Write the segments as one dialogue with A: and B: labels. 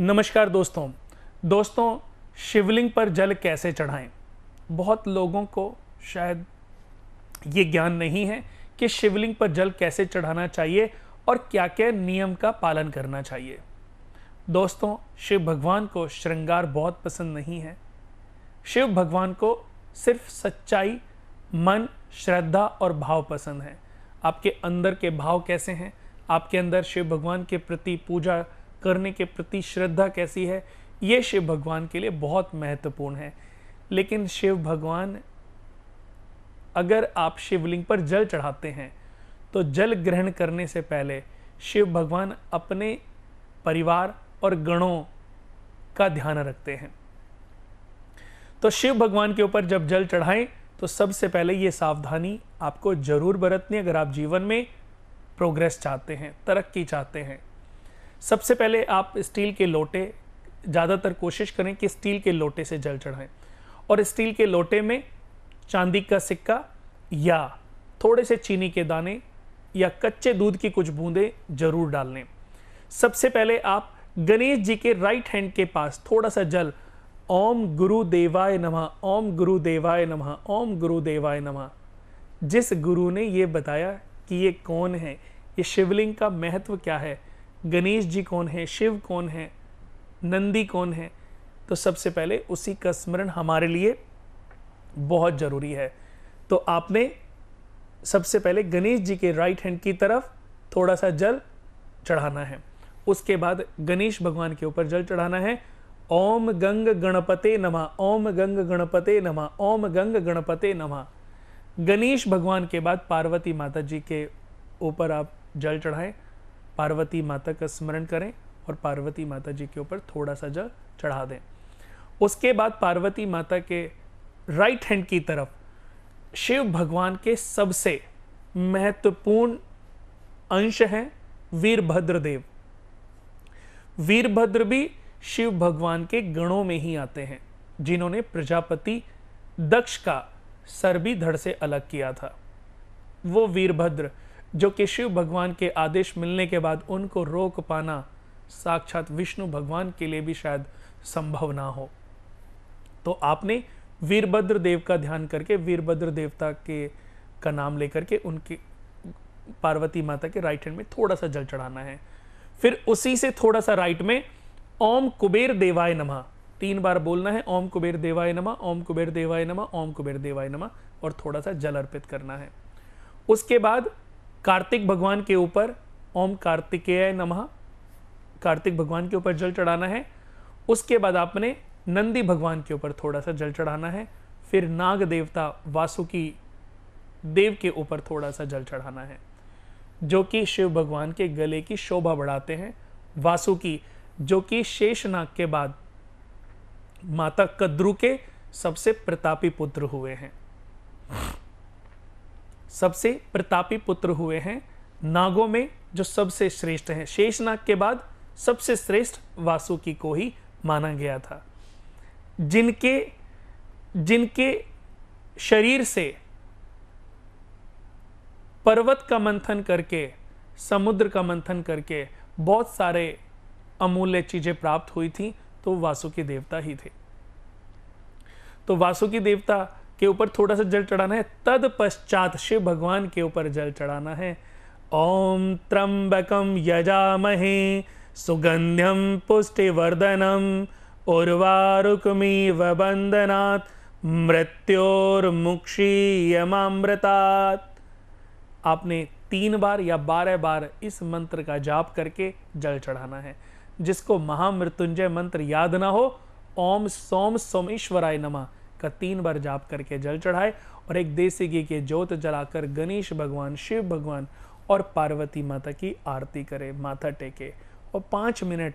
A: नमस्कार दोस्तों दोस्तों शिवलिंग पर जल कैसे चढ़ाएं बहुत लोगों को शायद ये ज्ञान नहीं है कि शिवलिंग पर जल कैसे चढ़ाना चाहिए और क्या क्या नियम का पालन करना चाहिए दोस्तों शिव भगवान को श्रृंगार बहुत पसंद नहीं है शिव भगवान को सिर्फ सच्चाई मन श्रद्धा और भाव पसंद है आपके अंदर के भाव कैसे हैं आपके अंदर शिव भगवान के प्रति पूजा करने के प्रति श्रद्धा कैसी है ये शिव भगवान के लिए बहुत महत्वपूर्ण है लेकिन शिव भगवान अगर आप शिवलिंग पर जल चढ़ाते हैं तो जल ग्रहण करने से पहले शिव भगवान अपने परिवार और गणों का ध्यान रखते हैं तो शिव भगवान के ऊपर जब जल चढ़ाएं तो सबसे पहले ये सावधानी आपको जरूर बरतनी अगर आप जीवन में प्रोग्रेस चाहते हैं तरक्की चाहते हैं सबसे पहले आप स्टील के लोटे ज़्यादातर कोशिश करें कि स्टील के लोटे से जल चढ़ाएं और स्टील के लोटे में चांदी का सिक्का या थोड़े से चीनी के दाने या कच्चे दूध की कुछ बूंदें जरूर डाल लें सबसे पहले आप गणेश जी के राइट हैंड के पास थोड़ा सा जल ओम गुरु देवाय नमः ओम गुरु देवाय नमः ओम गुरु देवाय नमः जिस गुरु ने ये बताया कि ये कौन है ये शिवलिंग का महत्व क्या है गणेश जी कौन है शिव कौन है नंदी कौन है तो सबसे पहले उसी का स्मरण हमारे लिए बहुत ज़रूरी है तो आपने सबसे पहले गणेश जी के राइट हैंड की तरफ थोड़ा सा जल चढ़ाना है उसके बाद गणेश भगवान के ऊपर जल चढ़ाना है ओम गंग गणपते नमा ओम गंग गणपते नमा ओम गंग गणपते नमा गणेश भगवान के बाद पार्वती माता जी के ऊपर आप जल चढ़ाएं पार्वती माता का स्मरण करें और पार्वती माता जी के ऊपर थोड़ा सा जल चढ़ा दें उसके बाद पार्वती माता के राइट हैंड की तरफ शिव भगवान के सबसे महत्वपूर्ण अंश हैं वीरभद्र देव वीरभद्र भी शिव भगवान के गणों में ही आते हैं जिन्होंने प्रजापति दक्ष का सर भी धड़ से अलग किया था वो वीरभद्र जो कि शिव भगवान के आदेश मिलने के बाद उनको रोक पाना साक्षात विष्णु भगवान के लिए भी शायद संभव ना हो तो आपने वीरभद्र देव का ध्यान करके वीरभद्र देवता के का नाम लेकर के उनके पार्वती माता के राइट हैंड में थोड़ा सा जल चढ़ाना है फिर उसी से थोड़ा सा राइट में ओम कुबेर देवाय नमः तीन बार बोलना है ओम कुबेर देवाय नमः ओम कुबेर देवाय नमः ओम कुबेर देवाय नमः और थोड़ा सा जल अर्पित करना है उसके बाद कार्तिक भगवान के ऊपर ओम कार्तिकेय नमः कार्तिक भगवान के ऊपर जल चढ़ाना है उसके बाद आपने नंदी भगवान के ऊपर थोड़ा सा जल चढ़ाना है फिर नाग देवता वासुकी देव के ऊपर थोड़ा सा जल चढ़ाना है जो कि शिव भगवान के गले की शोभा बढ़ाते हैं वासुकी जो कि शेषनाग के बाद माता कद्रु के सबसे प्रतापी पुत्र हुए हैं सबसे प्रतापी पुत्र हुए हैं नागों में जो सबसे श्रेष्ठ हैं नाग के बाद सबसे श्रेष्ठ वासुकी को ही माना गया था जिनके जिनके शरीर से पर्वत का मंथन करके समुद्र का मंथन करके बहुत सारे अमूल्य चीजें प्राप्त हुई थी तो वासुकी देवता ही थे तो वासुकी देवता के ऊपर थोड़ा सा जल चढ़ाना है तत्पश्चात शिव भगवान के ऊपर जल चढ़ाना है ओम त्र्यंबकम यजामहे सुगंध्यम पुष्टिवर्धनम उर्वारुकमी वंदनात् यमामृतात् आपने तीन बार या बारह बार इस मंत्र का जाप करके जल चढ़ाना है जिसको महामृत्युंजय मंत्र याद ना हो ओम सोम सोमेश्वराय नमः का तीन बार जाप करके जल चढ़ाए और एक देसी घी के जोत जलाकर गणेश भगवान शिव भगवान और पार्वती माता की आरती करें माथा टेके और पाँच मिनट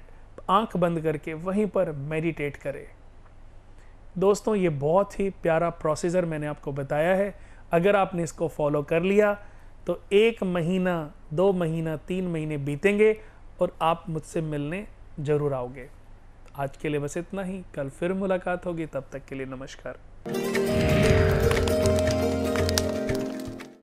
A: आंख बंद करके वहीं पर मेडिटेट करें दोस्तों ये बहुत ही प्यारा प्रोसीजर मैंने आपको बताया है अगर आपने इसको फॉलो कर लिया तो एक महीना दो महीना तीन महीने बीतेंगे और आप मुझसे मिलने ज़रूर आओगे आज के लिए बस इतना ही कल फिर मुलाकात होगी तब तक के लिए नमस्कार